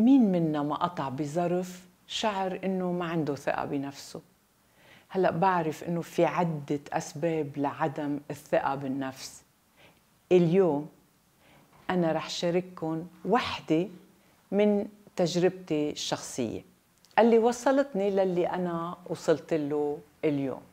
مين منا ما قطع بظرف شعر انه ما عنده ثقه بنفسه هلا بعرف انه في عده اسباب لعدم الثقه بالنفس اليوم انا رح شارككم وحده من تجربتي الشخصيه اللي وصلتني للي انا وصلت له اليوم